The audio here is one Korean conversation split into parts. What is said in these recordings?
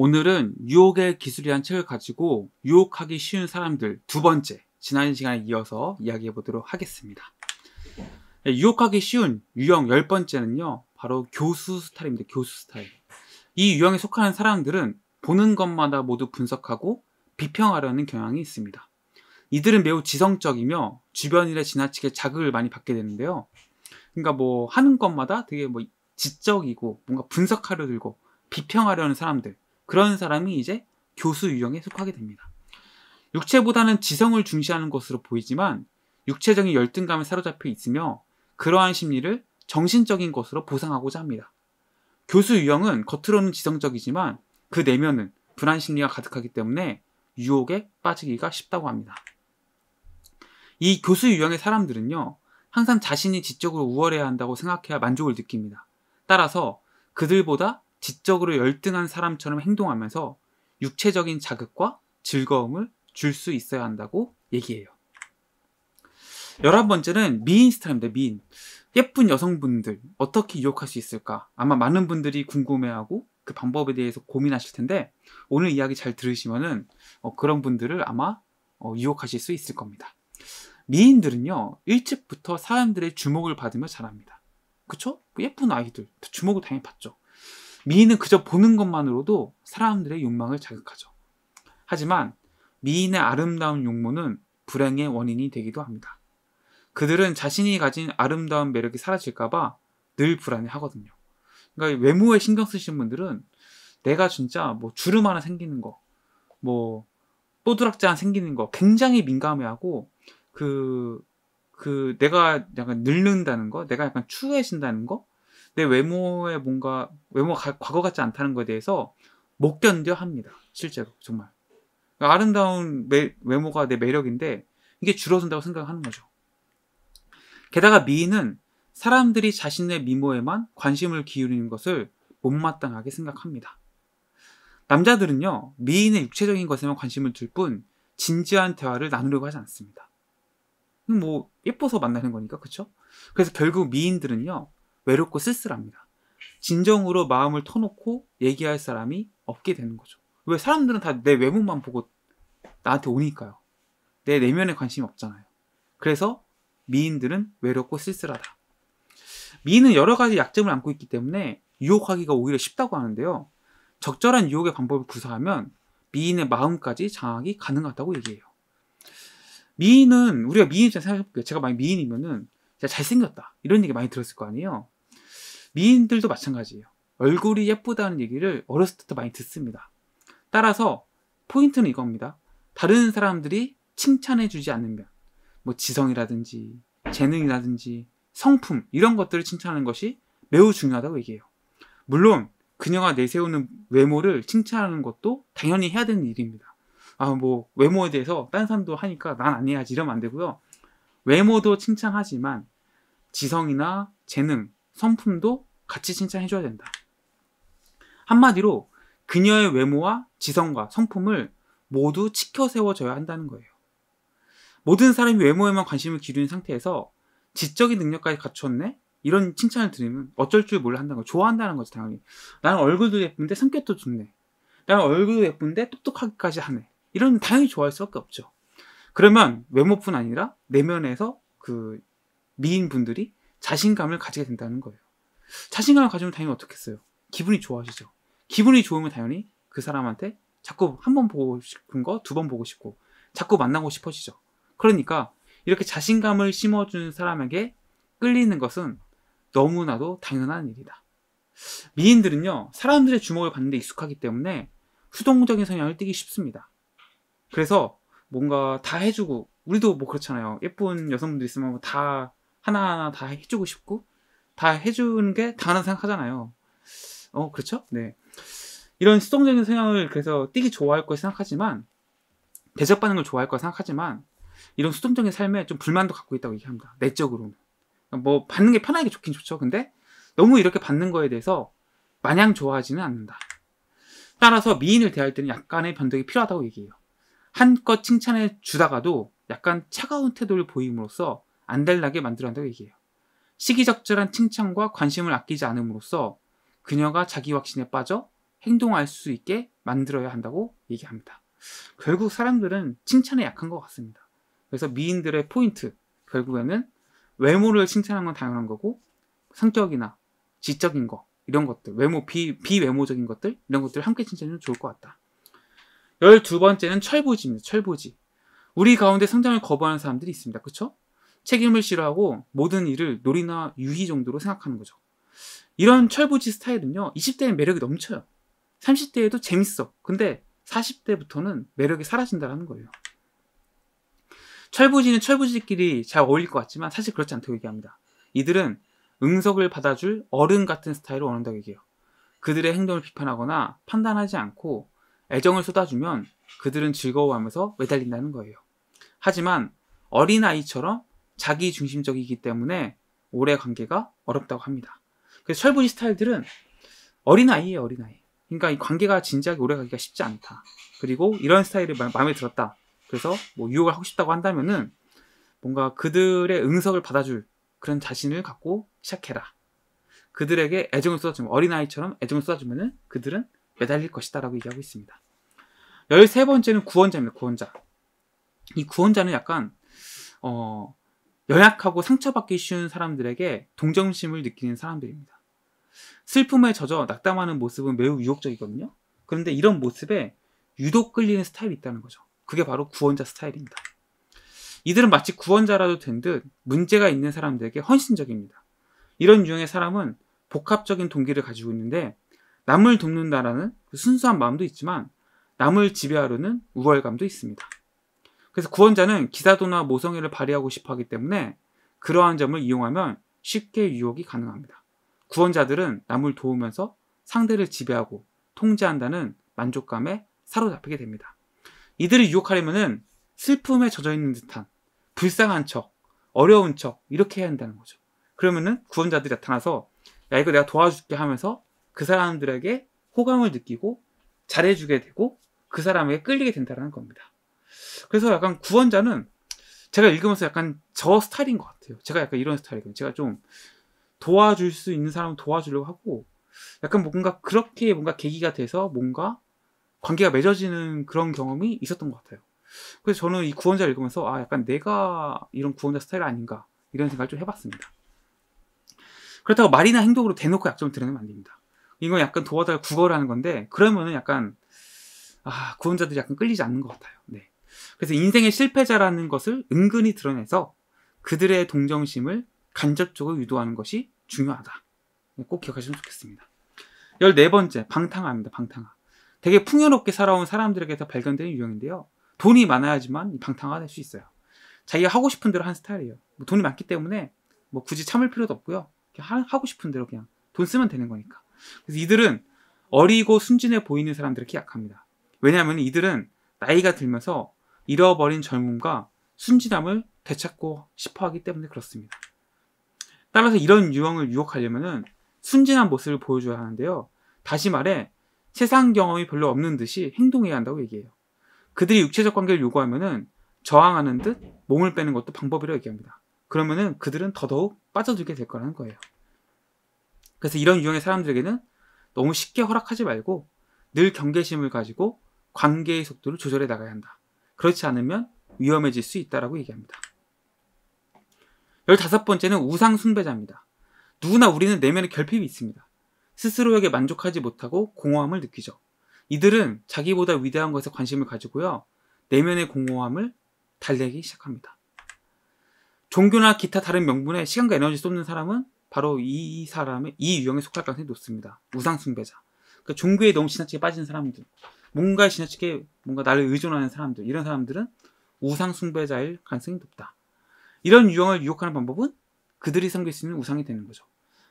오늘은 유혹의 기술이란 책을 가지고 유혹하기 쉬운 사람들 두 번째 지난 시간에 이어서 이야기해 보도록 하겠습니다. 네, 유혹하기 쉬운 유형 열 번째는요, 바로 교수 스타일입니다. 교수 스타일. 이 유형에 속하는 사람들은 보는 것마다 모두 분석하고 비평하려는 경향이 있습니다. 이들은 매우 지성적이며 주변 일에 지나치게 자극을 많이 받게 되는데요. 그러니까 뭐 하는 것마다 되게 뭐 지적이고 뭔가 분석하려 들고 비평하려는 사람들. 그런 사람이 이제 교수 유형에 속하게 됩니다. 육체보다는 지성을 중시하는 것으로 보이지만 육체적인 열등감에 사로잡혀 있으며 그러한 심리를 정신적인 것으로 보상하고자 합니다. 교수 유형은 겉으로는 지성적이지만 그 내면은 불안 심리가 가득하기 때문에 유혹에 빠지기가 쉽다고 합니다. 이 교수 유형의 사람들은요, 항상 자신이 지적으로 우월해야 한다고 생각해야 만족을 느낍니다. 따라서 그들보다 지적으로 열등한 사람처럼 행동하면서 육체적인 자극과 즐거움을 줄 수 있어야 한다고 얘기해요. 열한 번째는 미인 스타입니다 미인. 예쁜 여성분들 어떻게 유혹할 수 있을까? 아마 많은 분들이 궁금해하고 그 방법에 대해서 고민하실 텐데 오늘 이야기 잘 들으시면은 어, 그런 분들을 아마 어, 유혹하실 수 있을 겁니다. 미인들은요 일찍부터 사람들의 주목을 받으며 자랍니다. 그쵸? 예쁜 아이들 주목을 당연히 받죠. 미인은 그저 보는 것만으로도 사람들의 욕망을 자극하죠. 하지만 미인의 아름다운 용모는 불행의 원인이 되기도 합니다. 그들은 자신이 가진 아름다운 매력이 사라질까봐 늘 불안해 하거든요. 그러니까 외모에 신경 쓰시는 분들은 내가 진짜 뭐 주름 하나 생기는 거, 뭐또드락자 하나 생기는 거 굉장히 민감해하고 그, 그 내가 약간 늙는다는 거, 내가 약간 추해진다는 거, 내 외모에 뭔가 외모가 과거 같지 않다는 것에 대해서 못 견뎌 합니다. 실제로 정말 아름다운 매, 외모가 내 매력인데 이게 줄어든다고 생각하는 거죠. 게다가 미인은 사람들이 자신의 미모에만 관심을 기울이는 것을 못마땅하게 생각합니다. 남자들은요, 미인의 육체적인 것에만 관심을 둘 뿐, 진지한 대화를 나누려고 하지 않습니다. 뭐, 예뻐서 만나는 거니까, 그쵸? 그래서 결국 미인들은요, 외롭고 쓸쓸합니다. 진정으로 마음을 터놓고 얘기할 사람이 없게 되는 거죠. 왜 사람들은 다 내 외모만 보고 나한테 오니까요. 내 내면에 관심이 없잖아요. 그래서 미인들은 외롭고 쓸쓸하다. 미인은 여러 가지 약점을 안고 있기 때문에 유혹하기가 오히려 쉽다고 하는데요. 적절한 유혹의 방법을 구사하면 미인의 마음까지 장악이 가능하다고 얘기해요. 미인은 우리가 미인 입장 생각해볼게요. 제가 만약 미인이면은 제가 잘생겼다 이런 얘기 많이 들었을 거 아니에요. 미인들도 마찬가지예요. 얼굴이 예쁘다는 얘기를 어렸을 때부터 많이 듣습니다. 따라서 포인트는 이겁니다. 다른 사람들이 칭찬해주지 않으면 뭐 지성이라든지 재능이라든지 성품 이런 것들을 칭찬하는 것이 매우 중요하다고 얘기해요. 물론 그녀가 내세우는 외모를 칭찬하는 것도 당연히 해야 되는 일입니다. 아 뭐 외모에 대해서 딴 사람도 하니까 난 안 해야지 이러면 안 되고요. 외모도 칭찬하지만 지성이나 재능, 성품도 같이 칭찬해줘야 된다. 한마디로 그녀의 외모와 지성과 성품을 모두 치켜 세워줘야 한다는 거예요. 모든 사람이 외모에만 관심을 기르는 상태에서 지적인 능력까지 갖췄네? 이런 칭찬을 들으면 어쩔 줄 몰라 한다는 거 좋아한다는 거지, 당연히. 나는 얼굴도 예쁜데 성격도 좋네. 나는 얼굴도 예쁜데 똑똑하기까지 하네. 이런 당연히 좋아할 수 밖에 없죠. 그러면 외모뿐 아니라 내면에서 그 미인분들이 자신감을 가지게 된다는 거예요. 자신감을 가지면 당연히 어떻겠어요. 기분이 좋아지죠. 기분이 좋으면 당연히 그 사람한테 자꾸 한 번 보고 싶은 거 두 번 보고 싶고 자꾸 만나고 싶어지죠. 그러니까 이렇게 자신감을 심어준 사람에게 끌리는 것은 너무나도 당연한 일이다. 미인들은요, 사람들의 주목을 받는 데 익숙하기 때문에 수동적인 성향을 띠기 쉽습니다. 그래서 뭔가 다 해주고, 우리도 뭐 그렇잖아요. 예쁜 여성분들 있으면 뭐 다 하나하나 다 해주고 싶고, 다 해주는 게 당연한 생각하잖아요. 어, 그렇죠? 네. 이런 수동적인 성향을 그래서 띠기 좋아할 거 생각하지만 대적받는 걸 좋아할 거 생각하지만 이런 수동적인 삶에 좀 불만도 갖고 있다고 얘기합니다. 내적으로는. 그러니까 뭐 받는 게 편하게 좋긴 좋죠. 근데 너무 이렇게 받는 거에 대해서 마냥 좋아하지는 않는다. 따라서 미인을 대할 때는 약간의 변덕이 필요하다고 얘기해요. 한껏 칭찬해 주다가도 약간 차가운 태도를 보임으로써 안달나게 만들어한다고 얘기해요. 시기적절한 칭찬과 관심을 아끼지 않음으로써 그녀가 자기 확신에 빠져 행동할 수 있게 만들어야 한다고 얘기합니다. 결국 사람들은 칭찬에 약한 것 같습니다. 그래서 미인들의 포인트, 결국에는 외모를 칭찬한 건 당연한 거고, 성격이나 지적인 거, 이런 것들, 외모, 비, 비외모적인 것들, 이런 것들을 함께 칭찬하면 좋을 것 같다. 열두 번째는 철부지입니다. 철부지. 우리 가운데 성장을 거부하는 사람들이 있습니다. 그쵸? 책임을 싫어하고 모든 일을 놀이나 유희 정도로 생각하는 거죠. 이런 철부지 스타일은요, 20대에 매력이 넘쳐요. 30대에도 재밌어. 근데 40대부터는 매력이 사라진다는 거예요. 철부지는 철부지끼리 잘 어울릴 것 같지만 사실 그렇지 않다고 얘기합니다. 이들은 응석을 받아줄 어른 같은 스타일을 원한다고 얘기해요. 그들의 행동을 비판하거나 판단하지 않고 애정을 쏟아주면 그들은 즐거워하면서 매달린다는 거예요. 하지만 어린아이처럼 자기 중심적이기 때문에 오래 관계가 어렵다고 합니다. 그래서 철부지 스타일들은 어린아이예요, 어린아이. 그러니까 이 관계가 진지하게 오래 가기가 쉽지 않다. 그리고 이런 스타일이 마음에 들었다. 그래서 뭐 유혹을 하고 싶다고 한다면은 뭔가 그들의 응석을 받아줄 그런 자신을 갖고 시작해라. 그들에게 애정을 쏟아주면 어린아이처럼 애정을 쏟아주면은 그들은 매달릴 것이다라고 얘기하고 있습니다. 열세 번째는 구원자입니다. 구원자. 이 구원자는 약간 어 연약하고 상처받기 쉬운 사람들에게 동정심을 느끼는 사람들입니다. 슬픔에 젖어 낙담하는 모습은 매우 유혹적이거든요. 그런데 이런 모습에 유독 끌리는 스타일이 있다는 거죠. 그게 바로 구원자 스타일입니다. 이들은 마치 구원자라도 된 듯 문제가 있는 사람들에게 헌신적입니다. 이런 유형의 사람은 복합적인 동기를 가지고 있는데 남을 돕는다라는 순수한 마음도 있지만 남을 지배하려는 우월감도 있습니다. 그래서 구원자는 기사도나 모성애를 발휘하고 싶어 하기 때문에 그러한 점을 이용하면 쉽게 유혹이 가능합니다. 구원자들은 남을 도우면서 상대를 지배하고 통제한다는 만족감에 사로잡히게 됩니다. 이들을 유혹하려면 슬픔에 젖어 있는 듯한 불쌍한 척, 어려운 척 이렇게 해야 한다는 거죠. 그러면은 구원자들이 나타나서 야 이거 내가 도와줄게 하면서 그 사람들에게 호감을 느끼고 잘해주게 되고 그 사람에게 끌리게 된다는 겁니다. 그래서 약간 구원자는 제가 읽으면서 약간 저 스타일인 것 같아요. 제가 약간 이런 스타일이거든요. 제가 좀 도와줄 수 있는 사람은 도와주려고 하고 약간 뭔가 그렇게 뭔가 계기가 돼서 뭔가 관계가 맺어지는 그런 경험이 있었던 것 같아요. 그래서 저는 이 구원자를 읽으면서 아 약간 내가 이런 구원자 스타일 아닌가 이런 생각을 좀 해봤습니다. 그렇다고 말이나 행동으로 대놓고 약점을 드러내면 안 됩니다. 이건 약간 도와달 구걸하는 건데 그러면은 약간 아 구원자들이 약간 끌리지 않는 것 같아요. 네. 그래서 인생의 실패자라는 것을 은근히 드러내서 그들의 동정심을 간접적으로 유도하는 것이 중요하다. 네, 꼭 기억하시면 좋겠습니다. 1 4 번째 방탕아입니다방탕아 되게 풍요롭게 살아온 사람들에게서 발견되는 유형인데요. 돈이 많아야지만 방탕화 될수 있어요. 자기가 하고 싶은 대로 한 스타일이에요. 뭐 돈이 많기 때문에 뭐 굳이 참을 필요도 없고요. 그냥 하고 싶은 대로 그냥 돈 쓰면 되는 거니까. 그래서 이들은 어리고 순진해 보이는 사람들에게 약합니다. 왜냐하면 이들은 나이가 들면서 잃어버린 젊음과 순진함을 되찾고 싶어 하기 때문에 그렇습니다. 따라서 이런 유형을 유혹하려면 순진한 모습을 보여줘야 하는데요. 다시 말해 세상 경험이 별로 없는 듯이 행동해야 한다고 얘기해요. 그들이 육체적 관계를 요구하면 저항하는 듯 몸을 빼는 것도 방법이라고 얘기합니다. 그러면 그들은 더더욱 빠져들게 될 거라는 거예요. 그래서 이런 유형의 사람들에게는 너무 쉽게 허락하지 말고 늘 경계심을 가지고 관계의 속도를 조절해 나가야 한다. 그렇지 않으면 위험해질 수 있다라고 얘기합니다. 열다섯 번째는 우상 숭배자입니다. 누구나 우리는 내면에 결핍이 있습니다. 스스로에게 만족하지 못하고 공허함을 느끼죠. 이들은 자기보다 위대한 것에 관심을 가지고요. 내면의 공허함을 달래기 시작합니다. 종교나 기타 다른 명분에 시간과 에너지 쏟는 사람은 바로 이 사람의 이 유형에 속할 가능성이 높습니다. 우상 숭배자. 그러니까 종교에 너무 지나치게 빠진 사람들. 뭔가 지나치게 뭔가 나를 의존하는 사람들 이런 사람들은 우상 숭배자일 가능성이 높다. 이런 유형을 유혹하는 방법은 그들이 섬길 수 있는 우상이 되는 거죠.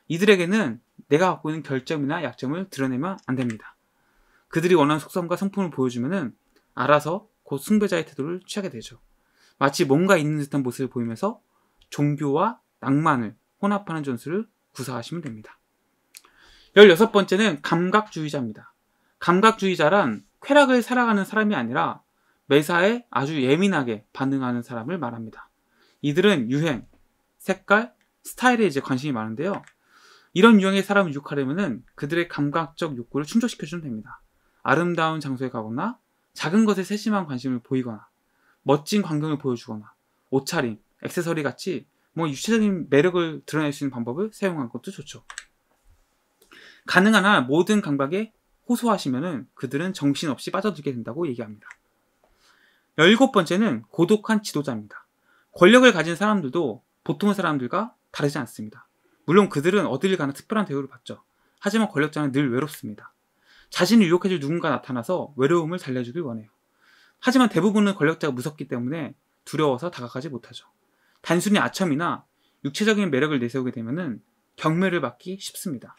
이들에게는 내가 갖고 있는 결점이나 약점을 드러내면 안 됩니다. 그들이 원하는 속성과 성품을 보여주면은 알아서 곧 숭배자의 태도를 취하게 되죠. 마치 뭔가 있는 듯한 모습을 보이면서 종교와 낭만을 혼합하는 전술을 구사하시면 됩니다. 1 6 번째는 감각주의자입니다. 감각주의자란 쾌락을 살아가는 사람이 아니라 매사에 아주 예민하게 반응하는 사람을 말합니다. 이들은 유행, 색깔, 스타일에 이제 관심이 많은데요. 이런 유형의 사람을 유혹하려면 그들의 감각적 욕구를 충족시켜주면 됩니다. 아름다운 장소에 가거나 작은 것에 세심한 관심을 보이거나 멋진 광경을 보여주거나 옷차림, 액세서리 같이 뭐 유체적인 매력을 드러낼 수 있는 방법을 사용하는 것도 좋죠. 가능한 한 모든 감각에 호소하시면 그들은 정신없이 빠져들게 된다고 얘기합니다. 열일곱 번째는 고독한 지도자입니다. 권력을 가진 사람들도 보통 사람들과 다르지 않습니다. 물론 그들은 어딜 가나 특별한 대우를 받죠. 하지만 권력자는 늘 외롭습니다. 자신을 유혹해줄 누군가 나타나서 외로움을 달래주길 원해요. 하지만 대부분은 권력자가 무섭기 때문에 두려워서 다가가지 못하죠. 단순히 아첨이나 육체적인 매력을 내세우게 되면 경매를 받기 쉽습니다.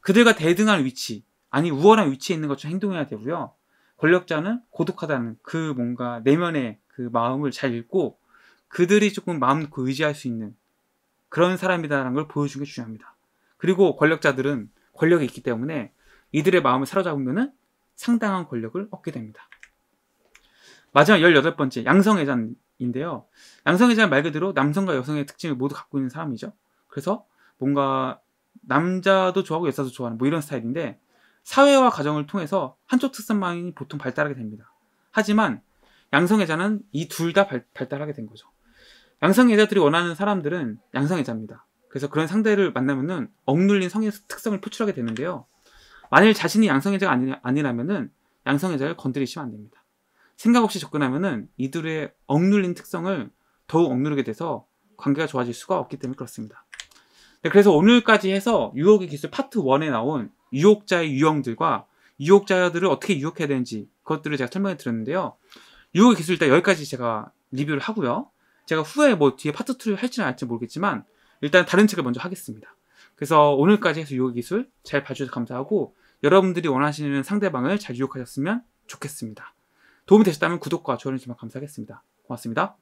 그들과 대등한 위치, 아니 우월한 위치에 있는 것처럼 행동해야 되고요. 권력자는 고독하다는 그 뭔가 내면의 그 마음을 잘 읽고 그들이 조금 마음 놓고 의지할 수 있는 그런 사람이다라는 걸 보여주는 게 중요합니다. 그리고 권력자들은 권력이 있기 때문에 이들의 마음을 사로잡으면 상당한 권력을 얻게 됩니다. 마지막 18번째, 양성애자인데요. 양성애자말 그대로 남성과 여성의 특징을 모두 갖고 있는 사람이죠. 그래서 뭔가 남자도 좋아하고 여자도 좋아하는 뭐 이런 스타일인데 사회와 가정을 통해서 한쪽 특성만이 보통 발달하게 됩니다. 하지만 양성애자는 이 둘 다 발달하게 된 거죠. 양성애자들이 원하는 사람들은 양성애자입니다. 그래서 그런 상대를 만나면은 억눌린 성의 특성을 표출하게 되는데요. 만일 자신이 양성애자가 아니, 아니라면은 양성애자를 건드리시면 안 됩니다. 생각 없이 접근하면은 이들의 억눌린 특성을 더욱 억누르게 돼서 관계가 좋아질 수가 없기 때문에 그렇습니다. 네, 그래서 오늘까지 해서 유혹의 기술 파트 1에 나온 유혹자의 유형들과 유혹자들을 어떻게 유혹해야 되는지 그것들을 제가 설명해 드렸는데요. 유혹의 기술 일단 여기까지 제가 리뷰를 하고요. 제가 후에 뭐 뒤에 파트 2를 할지는 알지 모르겠지만 일단 다른 책을 먼저 하겠습니다. 그래서 오늘까지 해서 유혹의 기술 잘 봐주셔서 감사하고 여러분들이 원하시는 상대방을 잘 유혹하셨으면 좋겠습니다. 도움이 되셨다면 구독과 좋아요 주시면 감사하겠습니다. 고맙습니다.